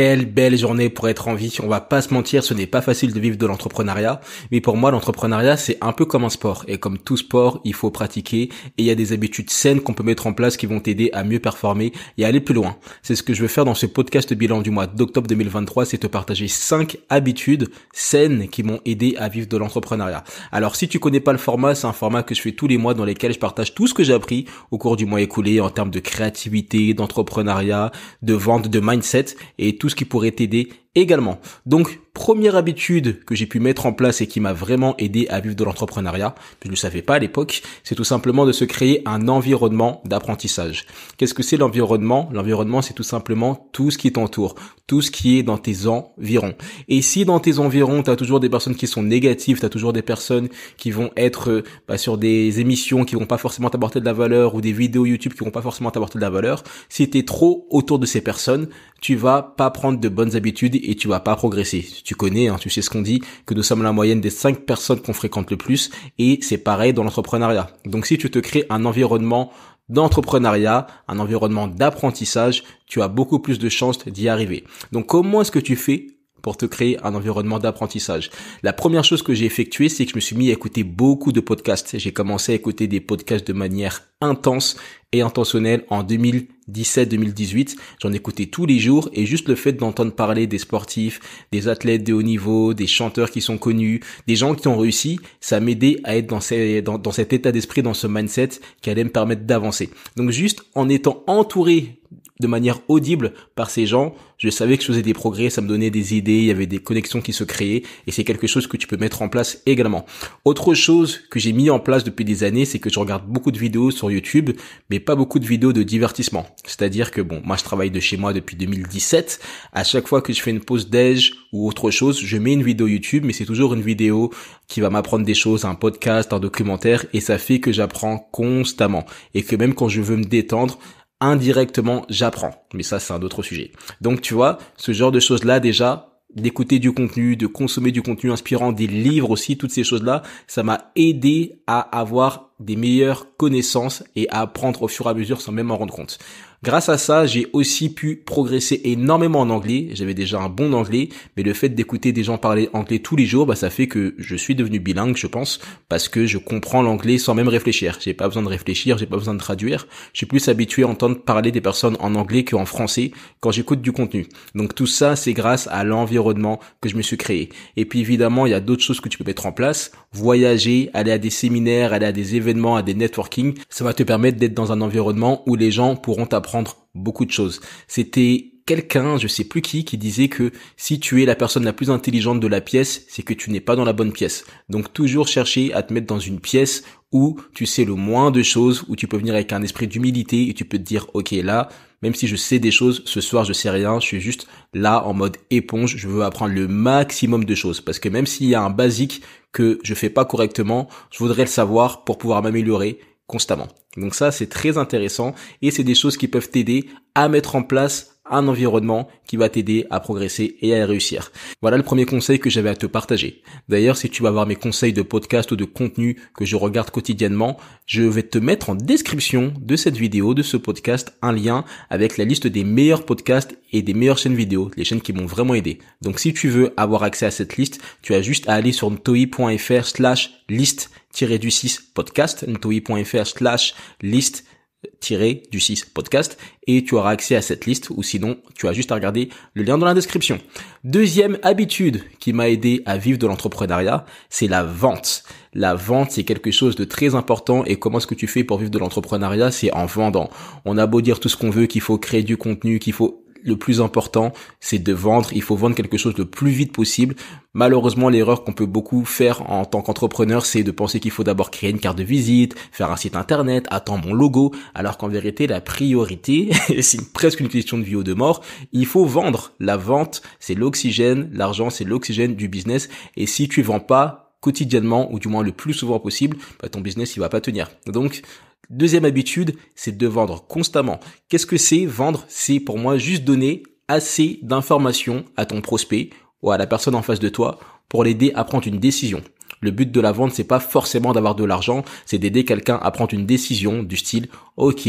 Quelle belle journée pour être en vie. On va pas se mentir, ce n'est pas facile de vivre de l'entrepreneuriat. Mais pour moi, l'entrepreneuriat, c'est un peu comme un sport. Et comme tout sport, il faut pratiquer. Et il y a des habitudes saines qu'on peut mettre en place qui vont t'aider à mieux performer et à aller plus loin. C'est ce que je veux faire dans ce podcast bilan du mois d'octobre 2023. C'est te partager 5 habitudes saines qui m'ont aidé à vivre de l'entrepreneuriat. Alors, si tu connais pas le format, c'est un format que je fais tous les mois dans lesquels je partage tout ce que j'ai appris au cours du mois écoulé en termes de créativité, d'entrepreneuriat, de vente, de mindset et tout ce qui pourrait t'aider également. Donc, première habitude que j'ai pu mettre en place et qui m'a vraiment aidé à vivre de l'entrepreneuriat, je ne le savais pas à l'époque, c'est tout simplement de se créer un environnement d'apprentissage. Qu'est-ce que c'est l'environnement L'environnement, c'est tout simplement tout ce qui t'entoure, tout ce qui est dans tes environs. Et si dans tes environs, tu as toujours des personnes qui sont négatives, tu as toujours des personnes qui vont être euh, bah, sur des émissions qui vont pas forcément t'apporter de la valeur ou des vidéos YouTube qui vont pas forcément t'apporter de la valeur, si tu es trop autour de ces personnes, tu vas pas prendre de bonnes habitudes et tu vas pas progresser. Tu connais, hein, tu sais ce qu'on dit, que nous sommes la moyenne des cinq personnes qu'on fréquente le plus et c'est pareil dans l'entrepreneuriat. Donc si tu te crées un environnement d'entrepreneuriat, un environnement d'apprentissage, tu as beaucoup plus de chances d'y arriver. Donc comment est-ce que tu fais pour te créer un environnement d'apprentissage. La première chose que j'ai effectuée, c'est que je me suis mis à écouter beaucoup de podcasts. J'ai commencé à écouter des podcasts de manière intense et intentionnel en 2017-2018. J'en écoutais tous les jours et juste le fait d'entendre parler des sportifs, des athlètes de haut niveau, des chanteurs qui sont connus, des gens qui ont réussi, ça m'aidait à être dans, dans cet état d'esprit, dans ce mindset qui allait me permettre d'avancer. Donc juste en étant entouré de manière audible par ces gens, je savais que je faisais des progrès, ça me donnait des idées, il y avait des connexions qui se créaient et c'est quelque chose que tu peux mettre en place également. Autre chose que j'ai mis en place depuis des années, c'est que je regarde beaucoup de vidéos sur YouTube, mais pas beaucoup de vidéos de divertissement. C'est-à-dire que bon, moi je travaille de chez moi depuis 2017. À chaque fois que je fais une pause déj ou autre chose, je mets une vidéo YouTube, mais c'est toujours une vidéo qui va m'apprendre des choses, un podcast, un documentaire, et ça fait que j'apprends constamment. Et que même quand je veux me détendre, indirectement, j'apprends. Mais ça, c'est un autre sujet. Donc tu vois, ce genre de choses-là, déjà, d'écouter du contenu, de consommer du contenu inspirant, des livres aussi, toutes ces choses-là, ça m'a aidé à avoir des meilleures connaissances et à apprendre au fur et à mesure sans même en rendre compte. Grâce à ça, j'ai aussi pu progresser énormément en anglais. J'avais déjà un bon anglais, mais le fait d'écouter des gens parler anglais tous les jours, bah, ça fait que je suis devenu bilingue, je pense, parce que je comprends l'anglais sans même réfléchir. J'ai pas besoin de réfléchir, j'ai pas besoin de traduire. Je suis plus habitué à entendre parler des personnes en anglais qu'en français quand j'écoute du contenu. Donc tout ça, c'est grâce à l'environnement que je me suis créé. Et puis évidemment, il y a d'autres choses que tu peux mettre en place. Voyager, aller à des séminaires, aller à des événements, à des networking. Ça va te permettre d'être dans un environnement où les gens pourront t'apprendre beaucoup de choses. C'était quelqu'un, je sais plus qui, qui disait que si tu es la personne la plus intelligente de la pièce, c'est que tu n'es pas dans la bonne pièce. Donc toujours chercher à te mettre dans une pièce où tu sais le moins de choses, où tu peux venir avec un esprit d'humilité et tu peux te dire, ok là, même si je sais des choses, ce soir je sais rien, je suis juste là en mode éponge, je veux apprendre le maximum de choses. Parce que même s'il y a un basique que je fais pas correctement, je voudrais le savoir pour pouvoir m'améliorer constamment. Donc ça, c'est très intéressant et c'est des choses qui peuvent t'aider à mettre en place un environnement qui va t'aider à progresser et à réussir. Voilà le premier conseil que j'avais à te partager. D'ailleurs, si tu vas voir mes conseils de podcast ou de contenu que je regarde quotidiennement, je vais te mettre en description de cette vidéo, de ce podcast, un lien avec la liste des meilleurs podcasts et des meilleures chaînes vidéo, les chaînes qui m'ont vraiment aidé. Donc si tu veux avoir accès à cette liste, tu as juste à aller sur toi.fr slash liste-du-6 podcast, toi.fr slash liste tiré du 6 podcast et tu auras accès à cette liste ou sinon tu as juste à regarder le lien dans la description. Deuxième habitude qui m'a aidé à vivre de l'entrepreneuriat, c'est la vente. La vente, c'est quelque chose de très important et comment est-ce que tu fais pour vivre de l'entrepreneuriat, c'est en vendant. On a beau dire tout ce qu'on veut, qu'il faut créer du contenu, qu'il faut le plus important, c'est de vendre. Il faut vendre quelque chose le plus vite possible. Malheureusement, l'erreur qu'on peut beaucoup faire en tant qu'entrepreneur, c'est de penser qu'il faut d'abord créer une carte de visite, faire un site internet, attendre mon logo, alors qu'en vérité, la priorité, c'est presque une question de vie ou de mort. Il faut vendre. La vente, c'est l'oxygène. L'argent, c'est l'oxygène du business. Et si tu vends pas, quotidiennement ou du moins le plus souvent possible, bah, ton business il va pas tenir. Donc Deuxième habitude, c'est de vendre constamment. Qu'est-ce que c'est vendre C'est pour moi juste donner assez d'informations à ton prospect ou à la personne en face de toi pour l'aider à prendre une décision. Le but de la vente, c'est pas forcément d'avoir de l'argent, c'est d'aider quelqu'un à prendre une décision du style OK,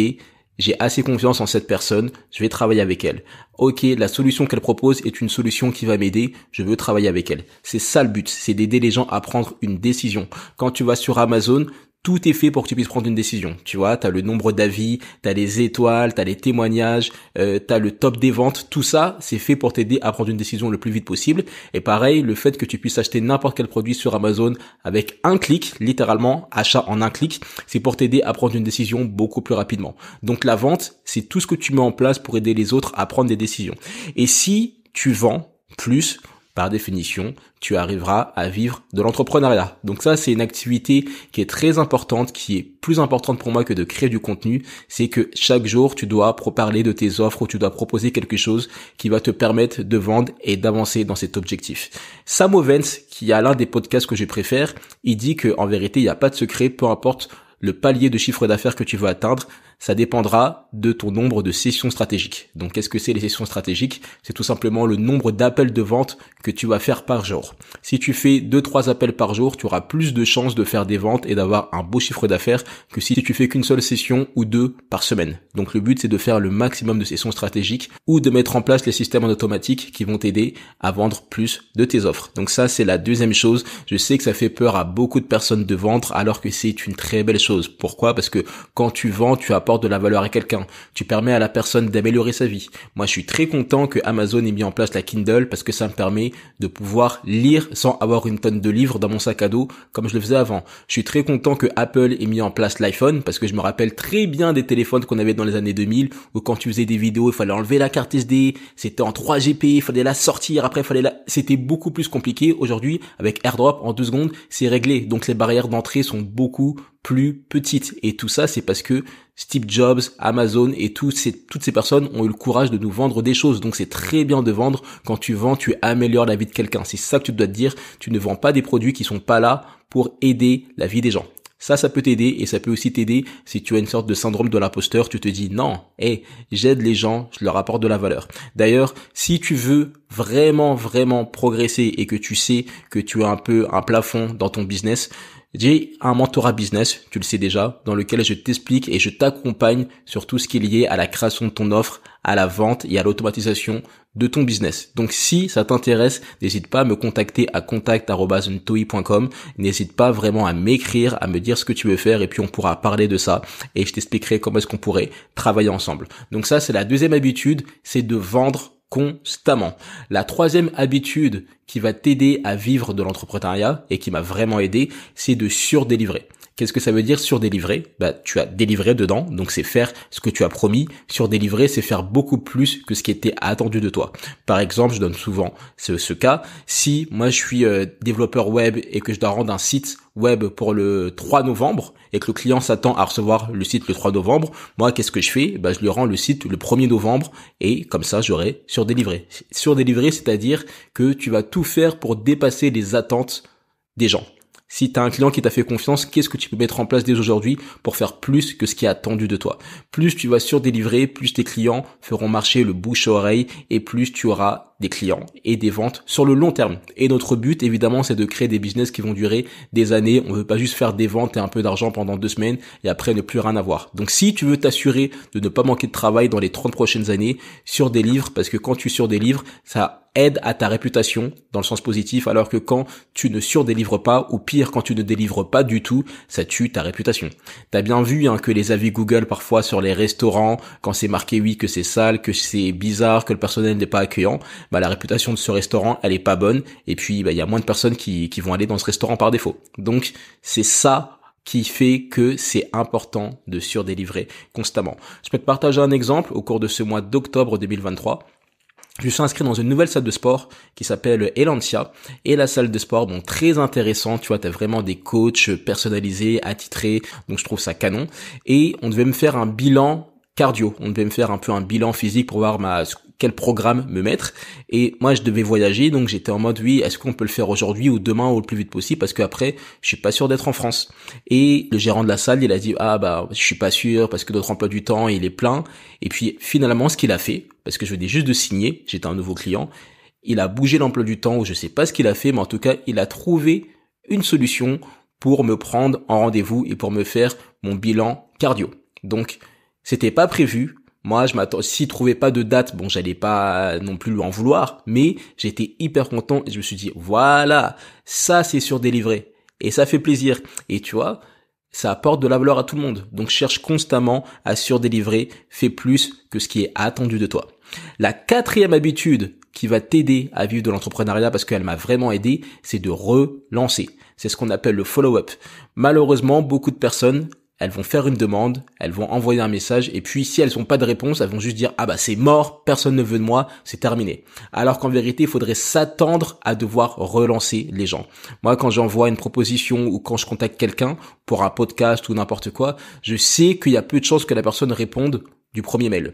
j'ai assez confiance en cette personne, je vais travailler avec elle. OK, la solution qu'elle propose est une solution qui va m'aider, je veux travailler avec elle. C'est ça le but, c'est d'aider les gens à prendre une décision. Quand tu vas sur Amazon, tout est fait pour que tu puisses prendre une décision. Tu vois, tu as le nombre d'avis, tu as les étoiles, tu as les témoignages, euh, tu as le top des ventes. Tout ça, c'est fait pour t'aider à prendre une décision le plus vite possible. Et pareil, le fait que tu puisses acheter n'importe quel produit sur Amazon avec un clic, littéralement achat en un clic, c'est pour t'aider à prendre une décision beaucoup plus rapidement. Donc la vente, c'est tout ce que tu mets en place pour aider les autres à prendre des décisions. Et si tu vends plus par définition, tu arriveras à vivre de l'entrepreneuriat. Donc ça, c'est une activité qui est très importante, qui est plus importante pour moi que de créer du contenu. C'est que chaque jour, tu dois parler de tes offres ou tu dois proposer quelque chose qui va te permettre de vendre et d'avancer dans cet objectif. Sam Ovens, qui a l'un des podcasts que je préfère, il dit qu'en vérité, il n'y a pas de secret, peu importe le palier de chiffre d'affaires que tu veux atteindre, ça dépendra de ton nombre de sessions stratégiques. Donc qu'est-ce que c'est les sessions stratégiques C'est tout simplement le nombre d'appels de vente que tu vas faire par jour. Si tu fais deux trois appels par jour, tu auras plus de chances de faire des ventes et d'avoir un beau chiffre d'affaires que si tu fais qu'une seule session ou deux par semaine. Donc le but c'est de faire le maximum de sessions stratégiques ou de mettre en place les systèmes en automatique qui vont t'aider à vendre plus de tes offres. Donc ça c'est la deuxième chose. Je sais que ça fait peur à beaucoup de personnes de vendre alors que c'est une très belle chose. Pourquoi Parce que quand tu vends, tu as de la valeur à quelqu'un, tu permets à la personne d'améliorer sa vie. Moi, je suis très content que Amazon ait mis en place la Kindle parce que ça me permet de pouvoir lire sans avoir une tonne de livres dans mon sac à dos comme je le faisais avant. Je suis très content que Apple ait mis en place l'iPhone parce que je me rappelle très bien des téléphones qu'on avait dans les années 2000 où quand tu faisais des vidéos, il fallait enlever la carte SD, c'était en 3GP, il fallait la sortir, après il fallait la... C'était beaucoup plus compliqué. Aujourd'hui, avec AirDrop, en deux secondes, c'est réglé. Donc les barrières d'entrée sont beaucoup plus petite Et tout ça, c'est parce que Steve Jobs, Amazon et toutes ces, personnes ont eu le courage de nous vendre des choses. Donc c'est très bien de vendre. Quand tu vends, tu améliores la vie de quelqu'un. C'est ça que tu dois te dire. Tu ne vends pas des produits qui sont pas là pour aider la vie des gens. Ça, ça peut t'aider et ça peut aussi t'aider si tu as une sorte de syndrome de l'imposteur. Tu te dis non, hé, j'aide les gens, je leur apporte de la valeur. D'ailleurs, si tu veux vraiment, vraiment progresser et que tu sais que tu as un peu un plafond dans ton business, j'ai un mentorat business, tu le sais déjà, dans lequel je t'explique et je t'accompagne sur tout ce qui est lié à la création de ton offre, à la vente et à l'automatisation de ton business. Donc si ça t'intéresse, n'hésite pas à me contacter à contact.ntoi.com. N'hésite pas vraiment à m'écrire, à me dire ce que tu veux faire et puis on pourra parler de ça et je t'expliquerai comment est-ce qu'on pourrait travailler ensemble. Donc ça, c'est la deuxième habitude, c'est de vendre constamment. La troisième habitude qui va t'aider à vivre de l'entrepreneuriat et qui m'a vraiment aidé, c'est de surdélivrer. Qu'est-ce que ça veut dire surdélivrer Bah tu as délivré dedans, donc c'est faire ce que tu as promis. Surdélivrer, c'est faire beaucoup plus que ce qui était attendu de toi. Par exemple, je donne souvent ce, cas. Si moi je suis euh, développeur web et que je dois rendre un site web pour le 3 novembre et que le client s'attend à recevoir le site le 3 novembre, moi qu'est-ce que je fais bah, Je lui rends le site le 1er novembre et comme ça j'aurai surdélivré. Surdélivré, c'est-à-dire que tu vas tout faire pour dépasser les attentes des gens. Si tu as un client qui t'a fait confiance, qu'est-ce que tu peux mettre en place dès aujourd'hui pour faire plus que ce qui est attendu de toi Plus tu vas surdélivrer, plus tes clients feront marcher le bouche-oreille à et plus tu auras des clients et des ventes sur le long terme. Et notre but, évidemment, c'est de créer des business qui vont durer des années. On ne veut pas juste faire des ventes et un peu d'argent pendant deux semaines et après ne plus rien avoir. Donc si tu veux t'assurer de ne pas manquer de travail dans les 30 prochaines années, sur des parce que quand tu sur des ça aide à ta réputation dans le sens positif, alors que quand tu ne surdélivres pas, ou pire, quand tu ne délivres pas du tout, ça tue ta réputation. T'as bien vu hein, que les avis Google parfois sur les restaurants, quand c'est marqué oui que c'est sale, que c'est bizarre, que le personnel n'est pas accueillant, bah la réputation de ce restaurant elle est pas bonne, et puis bah, il y a moins de personnes qui, qui vont aller dans ce restaurant par défaut. Donc c'est ça qui fait que c'est important de surdélivrer constamment. Je peux te partager un exemple au cours de ce mois d'octobre 2023 je suis inscrit dans une nouvelle salle de sport qui s'appelle Elantia. Et la salle de sport, bon, très intéressant. Tu vois, t'as vraiment des coachs personnalisés, attitrés. Donc, je trouve ça canon. Et on devait me faire un bilan cardio. On devait me faire un peu un bilan physique pour voir quel programme me mettre. Et moi, je devais voyager, donc j'étais en mode, oui, est-ce qu'on peut le faire aujourd'hui ou demain ou le plus vite possible parce qu'après, je suis pas sûr d'être en France. Et le gérant de la salle, il a dit, ah bah, je suis pas sûr parce que notre emploi du temps, il est plein. Et puis, finalement, ce qu'il a fait, parce que je venais juste de signer, j'étais un nouveau client, il a bougé l'emploi du temps ou je sais pas ce qu'il a fait, mais en tout cas, il a trouvé une solution pour me prendre en rendez-vous et pour me faire mon bilan cardio. Donc, c'était pas prévu. Moi, je m'attends, s'il trouvait pas de date, bon, j'allais pas non plus lui en vouloir, mais j'étais hyper content et je me suis dit, voilà, ça c'est sur Et ça fait plaisir. Et tu vois, ça apporte de la valeur à tout le monde. Donc cherche constamment à surdélivrer, fais plus que ce qui est attendu de toi. La quatrième habitude qui va t'aider à vivre de l'entrepreneuriat parce qu'elle m'a vraiment aidé, c'est de relancer. C'est ce qu'on appelle le follow-up. Malheureusement, beaucoup de personnes elles vont faire une demande, elles vont envoyer un message, et puis si elles n'ont pas de réponse, elles vont juste dire ah bah c'est mort, personne ne veut de moi, c'est terminé. Alors qu'en vérité, il faudrait s'attendre à devoir relancer les gens. Moi, quand j'envoie une proposition ou quand je contacte quelqu'un pour un podcast ou n'importe quoi, je sais qu'il y a peu de chances que la personne réponde du premier mail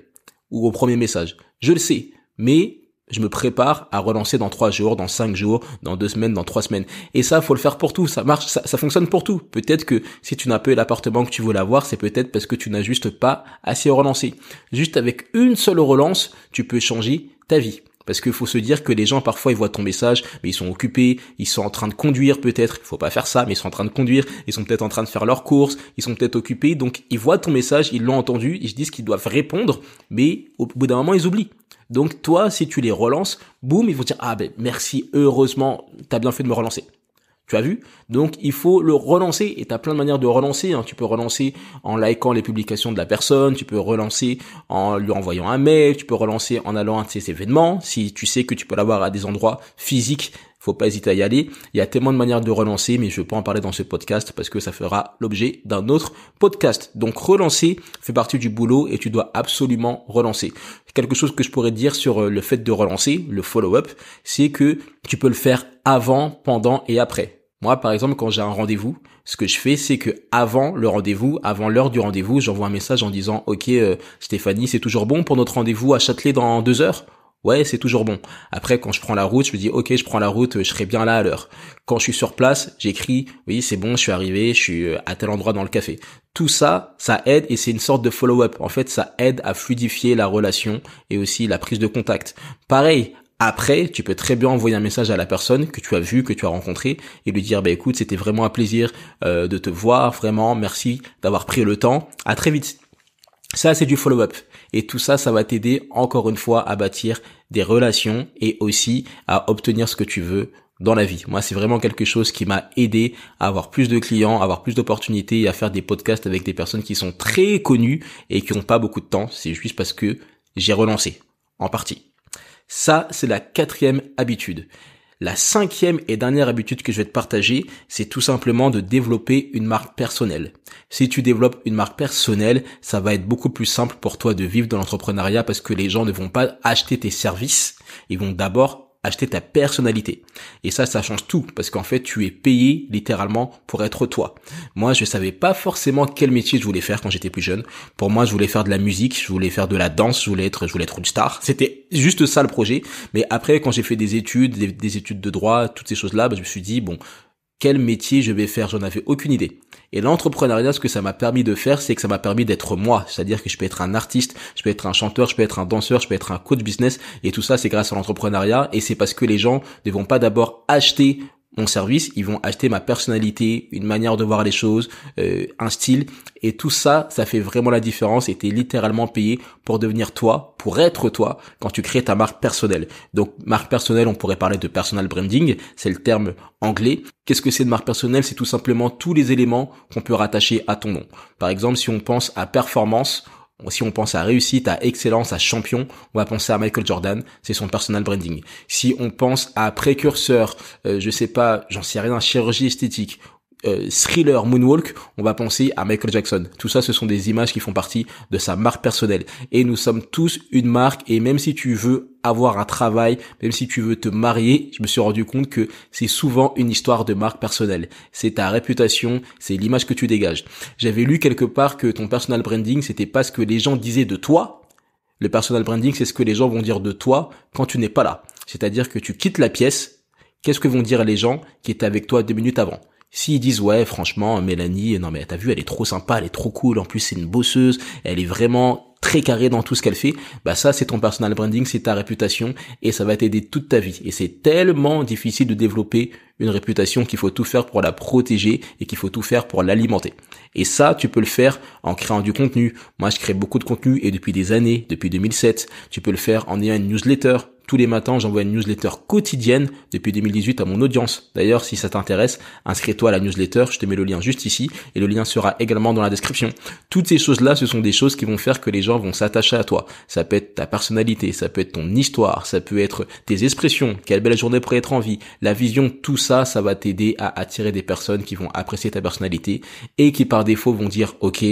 ou au premier message. Je le sais, mais je me prépare à relancer dans trois jours, dans cinq jours, dans deux semaines, dans trois semaines. Et ça, faut le faire pour tout. Ça marche, ça, fonctionne pour tout. Peut-être que si tu n'as pas l'appartement que tu voulais avoir, c'est peut-être parce que tu n'as juste pas assez relancé. Juste avec une seule relance, tu peux changer ta vie. Parce qu'il faut se dire que les gens parfois ils voient ton message, mais ils sont occupés, ils sont en train de conduire peut-être, il faut pas faire ça, mais ils sont en train de conduire, ils sont peut-être en train de faire leurs courses, ils sont peut-être occupés, donc ils voient ton message, ils l'ont entendu, ils se disent qu'ils doivent répondre, mais au bout d'un moment ils oublient. Donc toi, si tu les relances, boum, ils vont dire ah ben merci, heureusement, t'as bien fait de me relancer. Tu as vu Donc il faut le relancer et tu as plein de manières de relancer. Hein. Tu peux relancer en likant les publications de la personne, tu peux relancer en lui envoyant un mail, tu peux relancer en allant à ses événements si tu sais que tu peux l'avoir à des endroits physiques faut pas hésiter à y aller. Il y a tellement de manières de relancer, mais je ne vais pas en parler dans ce podcast parce que ça fera l'objet d'un autre podcast. Donc relancer fait partie du boulot et tu dois absolument relancer. Quelque chose que je pourrais dire sur euh, le fait de relancer, le follow-up, c'est que tu peux le faire avant, pendant et après. Moi, par exemple, quand j'ai un rendez-vous, ce que je fais, c'est que avant le rendez-vous, avant l'heure du rendez-vous, j'envoie un message en disant, OK, euh, Stéphanie, c'est toujours bon pour notre rendez-vous à Châtelet dans deux heures ouais, c'est toujours bon. Après, quand je prends la route, je me dis, ok, je prends la route, je serai bien là à l'heure. Quand je suis sur place, j'écris, oui, c'est bon, je suis arrivé, je suis euh, à tel endroit dans le café. Tout ça, ça aide et c'est une sorte de follow-up. En fait, ça aide à fluidifier la relation et aussi la prise de contact. Pareil, après, tu peux très bien envoyer un message à la personne que tu as vue, que tu as rencontré et lui dire, bah écoute, c'était vraiment un plaisir euh, de te voir, vraiment, merci d'avoir pris le temps. À très vite. Ça, c'est du follow-up. Et tout ça, ça va t'aider encore une fois à bâtir des relations et aussi à obtenir ce que tu veux dans la vie. Moi, c'est vraiment quelque chose qui m'a aidé à avoir plus de clients, à avoir plus d'opportunités et à faire des podcasts avec des personnes qui sont très connues et qui n'ont pas beaucoup de temps. C'est juste parce que j'ai relancé, en partie. Ça, c'est la quatrième habitude. La cinquième et dernière habitude que je vais te partager, c'est tout simplement de développer une marque personnelle. Si tu développes une marque personnelle, ça va être beaucoup plus simple pour toi de vivre dans l'entrepreneuriat parce que les gens ne vont pas acheter tes services, ils vont d'abord acheter ta personnalité. Et ça, ça change tout, parce qu'en fait, tu es payé littéralement pour être toi. Moi, je savais pas forcément quel métier je voulais faire quand j'étais plus jeune. Pour moi, je voulais faire de la musique, je voulais faire de la danse, je voulais être, je voulais être une star. C'était juste ça le projet. Mais après, quand j'ai fait des études, des, études de droit, toutes ces choses-là, bah, je me suis dit, bon, quel métier je vais faire, j'en avais aucune idée. Et l'entrepreneuriat, ce que ça m'a permis de faire, c'est que ça m'a permis d'être moi, c'est-à-dire que je peux être un artiste, je peux être un chanteur, je peux être un danseur, je peux être un coach business, et tout ça c'est grâce à l'entrepreneuriat, et c'est parce que les gens ne vont pas d'abord acheter mon service, ils vont acheter ma personnalité, une manière de voir les choses, euh, un style, et tout ça, ça fait vraiment la différence. Et t'es littéralement payé pour devenir toi, pour être toi, quand tu crées ta marque personnelle. Donc marque personnelle, on pourrait parler de personal branding, c'est le terme anglais. Qu'est-ce que c'est de marque personnelle C'est tout simplement tous les éléments qu'on peut rattacher à ton nom. Par exemple, si on pense à performance, si on pense à réussite, à excellence, à champion, on va penser à Michael Jordan, c'est son personal branding. Si on pense à précurseur, euh, je sais pas, j'en sais rien, chirurgie esthétique, euh, thriller moonwalk, on va penser à Michael Jackson. Tout ça, ce sont des images qui font partie de sa marque personnelle. Et nous sommes tous une marque, et même si tu veux avoir un travail, même si tu veux te marier, je me suis rendu compte que c'est souvent une histoire de marque personnelle. C'est ta réputation, c'est l'image que tu dégages. J'avais lu quelque part que ton personal branding, c'était pas ce que les gens disaient de toi. Le personal branding, c'est ce que les gens vont dire de toi quand tu n'es pas là. C'est-à-dire que tu quittes la pièce, qu'est-ce que vont dire les gens qui étaient avec toi deux minutes avant S'ils disent ouais franchement Mélanie non mais t'as vu elle est trop sympa, elle est trop cool, en plus c'est une bosseuse, elle est vraiment très carrée dans tout ce qu'elle fait, bah ça c'est ton personal branding, c'est ta réputation et ça va t'aider toute ta vie. Et c'est tellement difficile de développer une réputation qu'il faut tout faire pour la protéger et qu'il faut tout faire pour l'alimenter. Et ça, tu peux le faire en créant du contenu. Moi, je crée beaucoup de contenu et depuis des années, depuis 2007, tu peux le faire en ayant une newsletter, tous les matins, j'envoie une newsletter quotidienne depuis 2018 à mon audience. D'ailleurs, si ça t'intéresse, inscris-toi à la newsletter, je te mets le lien juste ici et le lien sera également dans la description. Toutes ces choses-là, ce sont des choses qui vont faire que les gens vont s'attacher à toi. Ça peut être ta personnalité, ça peut être ton histoire, ça peut être tes expressions, quelle belle journée pour être en vie, la vision, tout ça, ça va t'aider à attirer des personnes qui vont apprécier ta personnalité et qui par défaut vont dire, OK,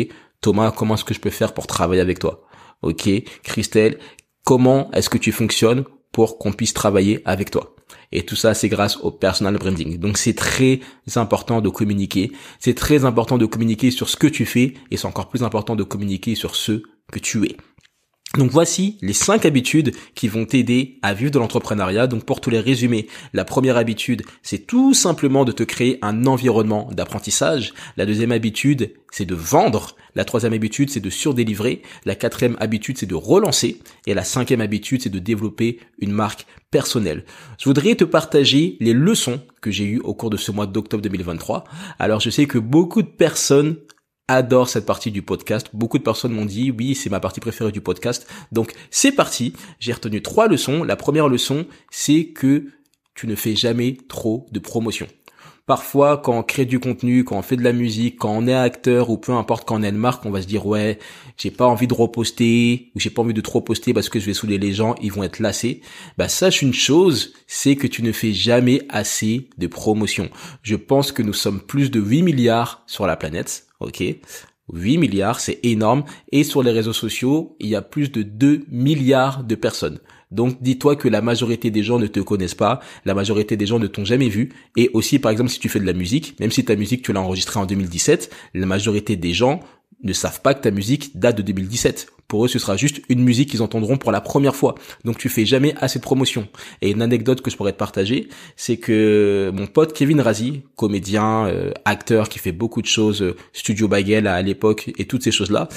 Thomas, comment est-ce que je peux faire pour travailler avec toi? Ok, Christelle, comment est-ce que tu fonctionnes pour qu'on puisse travailler avec toi. Et tout ça, c'est grâce au personal branding. Donc c'est très important de communiquer. C'est très important de communiquer sur ce que tu fais et c'est encore plus important de communiquer sur ce que tu es. Donc voici les 5 habitudes qui vont t'aider à vivre de l'entrepreneuriat. Donc pour tous les résumer, la première habitude, c'est tout simplement de te créer un environnement d'apprentissage. La deuxième habitude, c'est de vendre. La troisième habitude, c'est de surdélivrer. La quatrième habitude, c'est de relancer. Et la cinquième habitude, c'est de développer une marque personnelle. Je voudrais te partager les leçons que j'ai eues au cours de ce mois d'octobre 2023. Alors je sais que beaucoup de personnes adore cette partie du podcast. Beaucoup de personnes m'ont dit oui, c'est ma partie préférée du podcast. Donc c'est parti. J'ai retenu trois leçons. La première leçon, c'est que tu ne fais jamais trop de promotion. Parfois, quand on crée du contenu, quand on fait de la musique, quand on est acteur ou peu importe quand on est une marque, on va se dire ouais, j'ai pas envie de reposter ou j'ai pas envie de trop poster parce que je vais saouler les gens, ils vont être lassés. Bah sache une chose, c'est que tu ne fais jamais assez de promotion. Je pense que nous sommes plus de 8 milliards sur la planète ok 8 milliards, c'est énorme. Et sur les réseaux sociaux, il y a plus de 2 milliards de personnes. Donc dis-toi que la majorité des gens ne te connaissent pas, la majorité des gens ne t'ont jamais vu. Et aussi, par exemple, si tu fais de la musique, même si ta musique, tu l'as enregistrée en 2017, la majorité des gens ne savent pas que ta musique date de 2017. Pour eux, ce sera juste une musique qu'ils entendront pour la première fois. Donc tu fais jamais assez de promotion. Et une anecdote que je pourrais te partager, c'est que mon pote Kevin Razi, comédien, euh, acteur qui fait beaucoup de choses, euh, Studio Bagel à l'époque et toutes ces choses-là,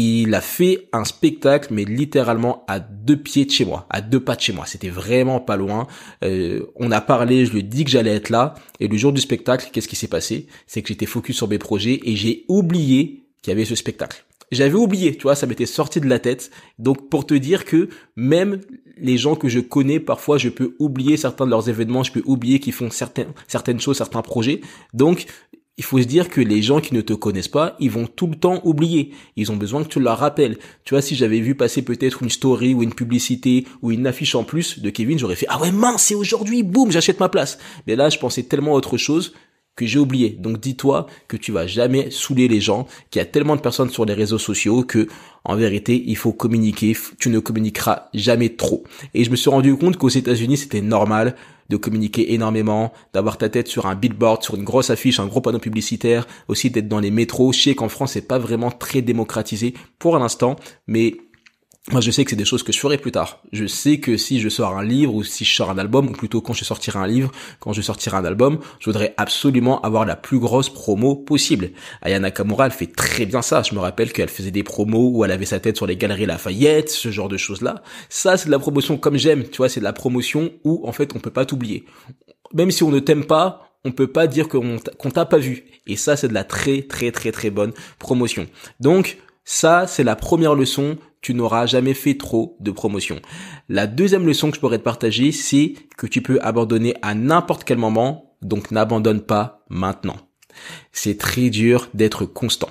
il a fait un spectacle, mais littéralement à deux pieds de chez moi, à deux pas de chez moi. C'était vraiment pas loin. Euh, on a parlé, je lui ai dit que j'allais être là. Et le jour du spectacle, qu'est-ce qui s'est passé C'est que j'étais focus sur mes projets et j'ai oublié qu'il y avait ce spectacle. J'avais oublié, tu vois, ça m'était sorti de la tête. Donc pour te dire que même les gens que je connais, parfois je peux oublier certains de leurs événements, je peux oublier qu'ils font certaines choses, certains projets. Donc il faut se dire que les gens qui ne te connaissent pas, ils vont tout le temps oublier. Ils ont besoin que tu leur rappelles. Tu vois, si j'avais vu passer peut-être une story ou une publicité ou une affiche en plus de Kevin, j'aurais fait ah ouais mince, c'est aujourd'hui, boum, j'achète ma place. Mais là, je pensais tellement à autre chose que j'ai oublié. Donc dis-toi que tu vas jamais saouler les gens, qu'il y a tellement de personnes sur les réseaux sociaux que en vérité, il faut communiquer, tu ne communiqueras jamais trop. Et je me suis rendu compte qu'aux États-Unis, c'était normal de communiquer énormément, d'avoir ta tête sur un billboard, sur une grosse affiche, un gros panneau publicitaire, aussi d'être dans les métros. Je sais qu'en France, c'est pas vraiment très démocratisé pour l'instant, mais moi, je sais que c'est des choses que je ferai plus tard. Je sais que si je sors un livre ou si je sors un album, ou plutôt quand je sortirai un livre, quand je sortirai un album, je voudrais absolument avoir la plus grosse promo possible. Aya Nakamura, elle fait très bien ça. Je me rappelle qu'elle faisait des promos où elle avait sa tête sur les galeries Lafayette, ce genre de choses-là. Ça, c'est de la promotion comme j'aime. Tu vois, c'est de la promotion où, en fait, on peut pas t'oublier. Même si on ne t'aime pas, on peut pas dire qu'on t'a pas vu. Et ça, c'est de la très, très, très, très bonne promotion. Donc, ça, c'est la première leçon tu n'auras jamais fait trop de promotion. La deuxième leçon que je pourrais te partager, c'est que tu peux abandonner à n'importe quel moment, donc n'abandonne pas maintenant. C'est très dur d'être constant.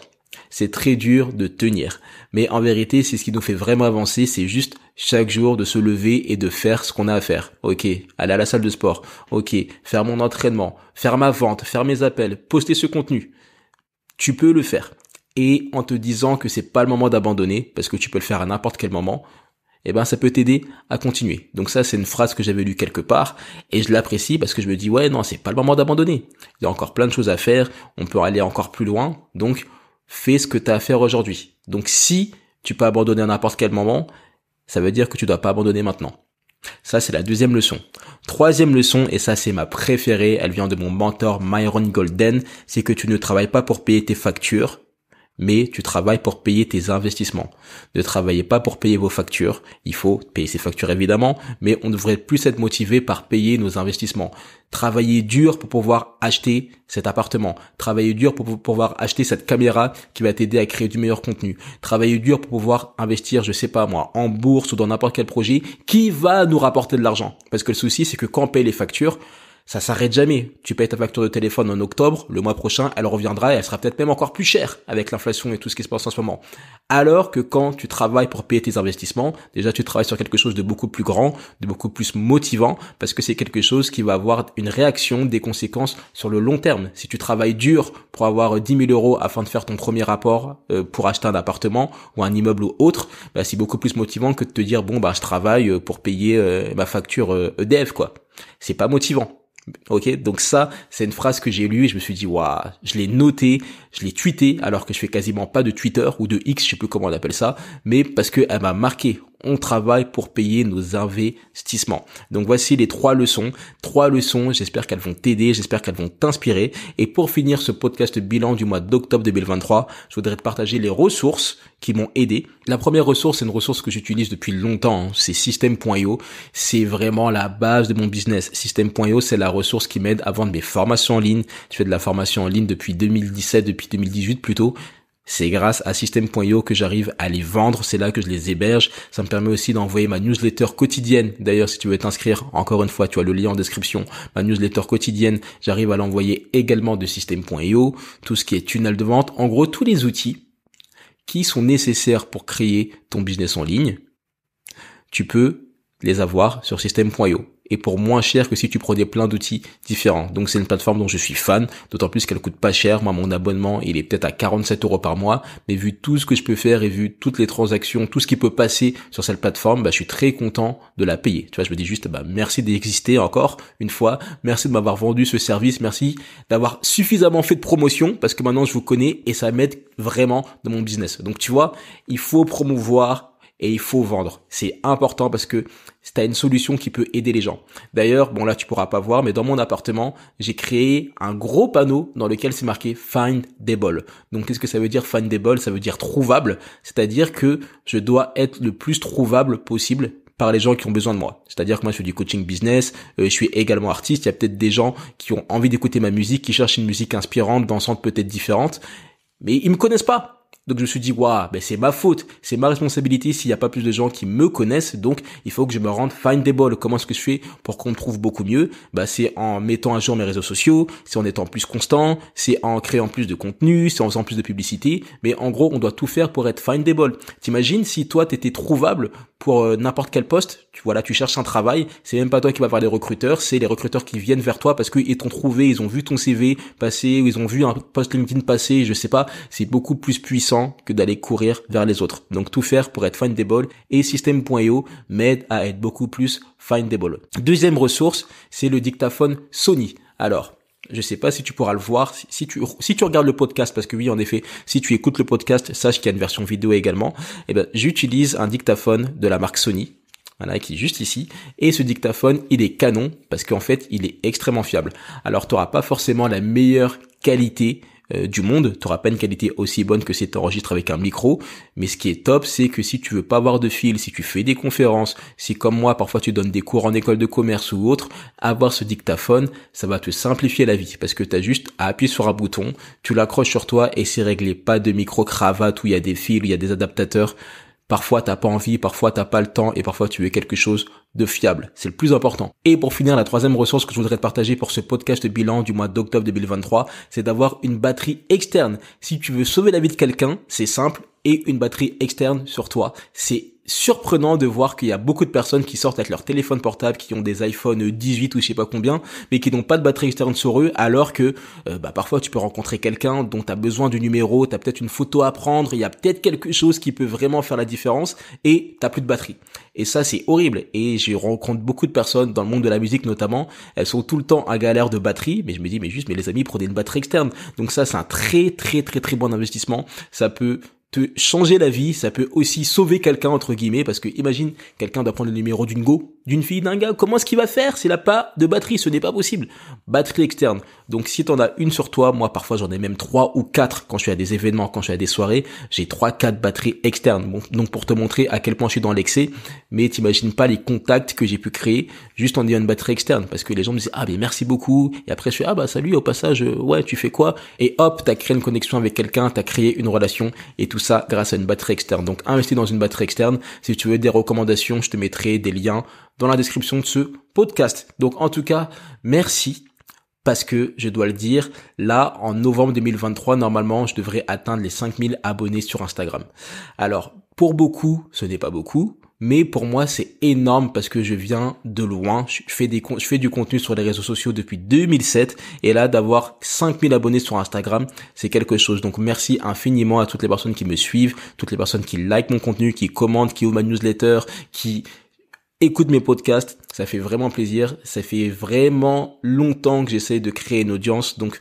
C'est très dur de tenir. Mais en vérité, c'est ce qui nous fait vraiment avancer, c'est juste chaque jour de se lever et de faire ce qu'on a à faire. Ok, aller à la salle de sport. Ok, faire mon entraînement, faire ma vente, faire mes appels, poster ce contenu. Tu peux le faire et en te disant que c'est pas le moment d'abandonner parce que tu peux le faire à n'importe quel moment, eh ben ça peut t'aider à continuer. Donc ça c'est une phrase que j'avais lue quelque part et je l'apprécie parce que je me dis ouais non c'est pas le moment d'abandonner. Il y a encore plein de choses à faire, on peut aller encore plus loin. Donc fais ce que tu as à faire aujourd'hui. Donc si tu peux abandonner à n'importe quel moment, ça veut dire que tu dois pas abandonner maintenant. Ça c'est la deuxième leçon. Troisième leçon et ça c'est ma préférée, elle vient de mon mentor Myron Golden, c'est que tu ne travailles pas pour payer tes factures, mais tu travailles pour payer tes investissements. Ne travaillez pas pour payer vos factures. Il faut payer ses factures évidemment, mais on devrait plus être motivé par payer nos investissements. Travaillez dur pour pouvoir acheter cet appartement. Travaillez dur pour pouvoir acheter cette caméra qui va t'aider à créer du meilleur contenu. Travaillez dur pour pouvoir investir, je sais pas moi, en bourse ou dans n'importe quel projet qui va nous rapporter de l'argent. Parce que le souci, c'est que quand on paye les factures, ça s'arrête jamais. Tu payes ta facture de téléphone en octobre, le mois prochain, elle reviendra et elle sera peut-être même encore plus chère avec l'inflation et tout ce qui se passe en ce moment. Alors que quand tu travailles pour payer tes investissements, déjà tu travailles sur quelque chose de beaucoup plus grand, de beaucoup plus motivant, parce que c'est quelque chose qui va avoir une réaction, des conséquences sur le long terme. Si tu travailles dur pour avoir 10 000 euros afin de faire ton premier rapport euh, pour acheter un appartement ou un immeuble ou autre, bah, c'est beaucoup plus motivant que de te dire bon bah je travaille euh, pour payer euh, ma facture EDF e quoi. C'est pas motivant. Ok, donc ça, c'est une phrase que j'ai lue et je me suis dit, waouh, je l'ai notée, je l'ai tweetée, alors que je fais quasiment pas de Twitter ou de X, je sais plus comment on appelle ça, mais parce que elle m'a marqué on travaille pour payer nos investissements. Donc voici les trois leçons. Trois leçons, j'espère qu'elles vont t'aider, j'espère qu'elles vont t'inspirer. Et pour finir ce podcast bilan du mois d'octobre 2023, je voudrais te partager les ressources qui m'ont aidé. La première ressource, c'est une ressource que j'utilise depuis longtemps, hein, c'est system.io. C'est vraiment la base de mon business. System.io, c'est la ressource qui m'aide à vendre mes formations en ligne. Je fais de la formation en ligne depuis 2017, depuis 2018 plutôt. C'est grâce à System.io que j'arrive à les vendre, c'est là que je les héberge. Ça me permet aussi d'envoyer ma newsletter quotidienne. D'ailleurs, si tu veux t'inscrire, encore une fois, tu as le lien en description. Ma newsletter quotidienne, j'arrive à l'envoyer également de System.io. Tout ce qui est tunnel de vente, en gros, tous les outils qui sont nécessaires pour créer ton business en ligne, tu peux les avoir sur System.io et pour moins cher que si tu prenais plein d'outils différents. Donc c'est une plateforme dont je suis fan, d'autant plus qu'elle coûte pas cher. Moi, mon abonnement, il est peut-être à 47 euros par mois, mais vu tout ce que je peux faire et vu toutes les transactions, tout ce qui peut passer sur cette plateforme, bah, je suis très content de la payer. Tu vois, je me dis juste, bah, merci d'exister encore une fois. Merci de m'avoir vendu ce service. Merci d'avoir suffisamment fait de promotion parce que maintenant je vous connais et ça m'aide vraiment dans mon business. Donc tu vois, il faut promouvoir et il faut vendre. C'est important parce que c'est une solution qui peut aider les gens. D'ailleurs, bon là tu pourras pas voir, mais dans mon appartement, j'ai créé un gros panneau dans lequel c'est marqué Findable ». Donc qu'est-ce que ça veut dire Findable » Ça veut dire trouvable, c'est-à-dire que je dois être le plus trouvable possible par les gens qui ont besoin de moi. C'est-à-dire que moi je fais du coaching business, euh, je suis également artiste, il y a peut-être des gens qui ont envie d'écouter ma musique, qui cherchent une musique inspirante, dansante, peut-être différente, mais ils me connaissent pas. Donc je me suis dit, waouh, ben c'est ma faute, c'est ma responsabilité s'il n'y a pas plus de gens qui me connaissent, donc il faut que je me rende findable. Comment est-ce que je fais pour qu'on me trouve beaucoup mieux Bah c'est en mettant à jour mes réseaux sociaux, c'est en étant plus constant, c'est en créant plus de contenu, c'est en faisant plus de publicité, mais en gros, on doit tout faire pour être findable. T'imagines si toi t'étais trouvable pour euh, n'importe quel poste, tu vois là, tu cherches un travail, c'est même pas toi qui vas voir les recruteurs, c'est les recruteurs qui viennent vers toi parce qu'ils t'ont trouvé, ils ont vu ton CV passer, ou ils ont vu un post LinkedIn passer, je sais pas, c'est beaucoup plus puissant que d'aller courir vers les autres. Donc tout faire pour être findable et système.io m'aide à être beaucoup plus findable. Deuxième ressource, c'est le dictaphone Sony. Alors, je sais pas si tu pourras le voir, si tu, si tu regardes le podcast, parce que oui, en effet, si tu écoutes le podcast, sache qu'il y a une version vidéo également. Et eh ben, j'utilise un dictaphone de la marque Sony. Voilà, qui est juste ici. Et ce dictaphone, il est canon, parce qu'en fait, il est extrêmement fiable. Alors, tu n'auras pas forcément la meilleure qualité, euh, du monde, tu auras pas une qualité aussi bonne que si tu enregistres avec un micro, mais ce qui est top, c'est que si tu veux pas avoir de fil, si tu fais des conférences, si comme moi parfois tu donnes des cours en école de commerce ou autre, avoir ce dictaphone, ça va te simplifier la vie parce que tu as juste à appuyer sur un bouton, tu l'accroches sur toi et c'est réglé, pas de micro cravate où il y a des fils, il y a des adaptateurs. Parfois, t'as pas envie, parfois, t'as pas le temps et parfois, tu veux quelque chose de fiable. C'est le plus important. Et pour finir, la troisième ressource que je voudrais te partager pour ce podcast bilan du mois d'octobre 2023, c'est d'avoir une batterie externe. Si tu veux sauver la vie de quelqu'un, c'est simple et une batterie externe sur toi. C'est surprenant de voir qu'il y a beaucoup de personnes qui sortent avec leur téléphone portable, qui ont des iPhone 18 euh, ou je sais pas combien, mais qui n'ont pas de batterie externe sur eux, alors que euh, bah, parfois tu peux rencontrer quelqu'un dont tu as besoin du numéro, tu as peut-être une photo à prendre, il y a peut-être quelque chose qui peut vraiment faire la différence, et t'as plus de batterie. Et ça, c'est horrible. Et je rencontre beaucoup de personnes dans le monde de la musique notamment. Elles sont tout le temps à galère de batterie. Mais je me dis, mais juste, mais les amis, prenez une batterie externe. Donc ça, c'est un très, très, très, très bon investissement. Ça peut te changer la vie, ça peut aussi sauver quelqu'un entre guillemets parce que imagine quelqu'un doit prendre le numéro d'une go d'une fille d'un gars, comment est-ce qu'il va faire s'il la pas de batterie Ce n'est pas possible. Batterie externe. Donc si en as une sur toi, moi parfois j'en ai même trois ou quatre quand je suis à des événements, quand je suis à des soirées, j'ai trois, quatre batteries externes. donc pour te montrer à quel point je suis dans l'excès, mais t'imagines pas les contacts que j'ai pu créer juste en ayant une batterie externe, parce que les gens me disent ah mais merci beaucoup, et après je suis ah bah salut au passage, euh, ouais tu fais quoi Et hop, t'as créé une connexion avec quelqu'un, t'as créé une relation, et tout ça grâce à une batterie externe. Donc investir dans une batterie externe, si tu veux des recommandations, je te mettrai des liens dans la description de ce podcast. Donc en tout cas, merci parce que je dois le dire, là, en novembre 2023, normalement, je devrais atteindre les 5000 abonnés sur Instagram. Alors, pour beaucoup, ce n'est pas beaucoup, mais pour moi, c'est énorme parce que je viens de loin. Je fais, du contenu sur les réseaux sociaux depuis 2007, et là, d'avoir 5000 abonnés sur Instagram, c'est quelque chose. Donc, merci infiniment à toutes les personnes qui me suivent, toutes les personnes qui likent mon contenu, qui commentent, qui ouvrent ma newsletter, qui écoute mes podcasts, ça fait vraiment plaisir, ça fait vraiment longtemps que j'essaie de créer une audience, donc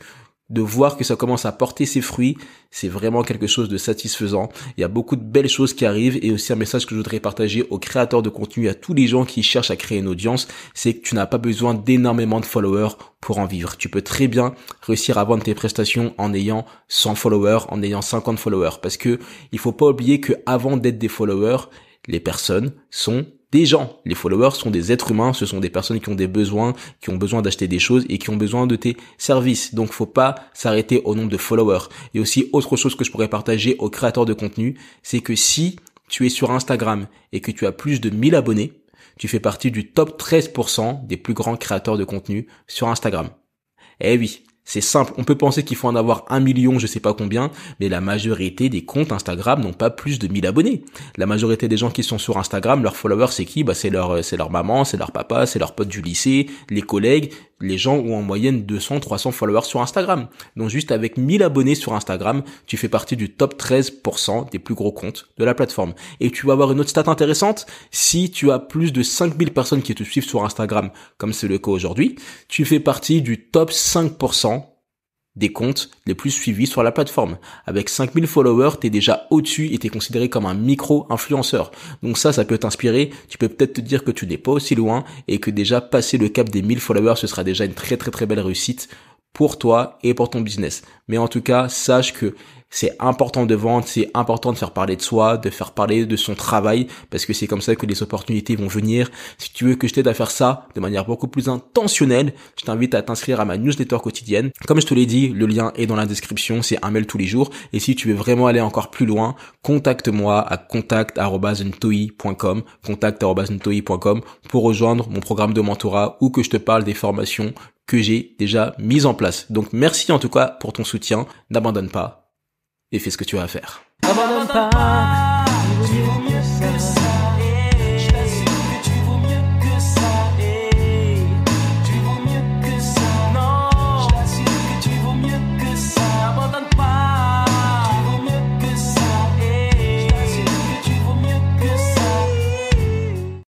de voir que ça commence à porter ses fruits, c'est vraiment quelque chose de satisfaisant. Il y a beaucoup de belles choses qui arrivent et aussi un message que je voudrais partager aux créateurs de contenu, à tous les gens qui cherchent à créer une audience, c'est que tu n'as pas besoin d'énormément de followers pour en vivre. Tu peux très bien réussir à vendre tes prestations en ayant 100 followers, en ayant 50 followers parce que il faut pas oublier que avant d'être des followers, les personnes sont des gens. Les followers sont des êtres humains, ce sont des personnes qui ont des besoins, qui ont besoin d'acheter des choses et qui ont besoin de tes services. Donc faut pas s'arrêter au nombre de followers. Et aussi autre chose que je pourrais partager aux créateurs de contenu, c'est que si tu es sur Instagram et que tu as plus de 1000 abonnés, tu fais partie du top 13% des plus grands créateurs de contenu sur Instagram. Eh oui, c'est simple, on peut penser qu'il faut en avoir un million, je sais pas combien, mais la majorité des comptes Instagram n'ont pas plus de 1000 abonnés. La majorité des gens qui sont sur Instagram, leurs followers c'est qui Bah c'est leur euh, c'est leur maman, c'est leur papa, c'est leur pote du lycée, les collègues, les gens ont en moyenne 200, 300 followers sur Instagram. Donc juste avec 1000 abonnés sur Instagram, tu fais partie du top 13% des plus gros comptes de la plateforme. Et tu vas avoir une autre stat intéressante, si tu as plus de 5000 personnes qui te suivent sur Instagram, comme c'est le cas aujourd'hui, tu fais partie du top 5% des comptes les plus suivis sur la plateforme. Avec 5000 followers, t'es déjà au-dessus et t'es considéré comme un micro-influenceur. Donc ça, ça peut t'inspirer. Tu peux peut-être te dire que tu n'es pas aussi loin et que déjà passer le cap des 1000 followers, ce sera déjà une très très très belle réussite pour toi et pour ton business. Mais en tout cas, sache que c'est important de vendre, c'est important de faire parler de soi, de faire parler de son travail, parce que c'est comme ça que les opportunités vont venir. Si tu veux que je t'aide à faire ça de manière beaucoup plus intentionnelle, je t'invite à t'inscrire à ma newsletter quotidienne. Comme je te l'ai dit, le lien est dans la description, c'est un mail tous les jours. Et si tu veux vraiment aller encore plus loin, contacte-moi à contact.com, contact.com pour rejoindre mon programme de mentorat ou que je te parle des formations que j'ai déjà mise en place. Donc merci en tout cas pour ton soutien. N'abandonne pas et fais ce que tu as à faire.